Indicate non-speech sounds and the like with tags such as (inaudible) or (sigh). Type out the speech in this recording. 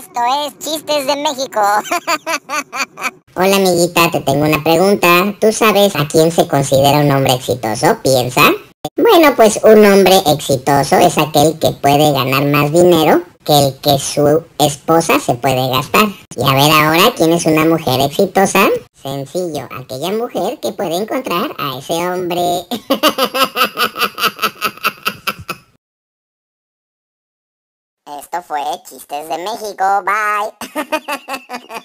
Esto es Chistes de México. (laughs) Hola amiguita, te tengo una pregunta. ¿Tú sabes a quién se considera un hombre exitoso? Piensa. Bueno, pues un hombre exitoso es aquel que puede ganar más dinero que el que su esposa se puede gastar. Y a ver ahora quién es una mujer exitosa. Sencillo, aquella mujer que puede encontrar a ese hombre. (laughs) Esto fue Chistes de México. Bye. (laughs)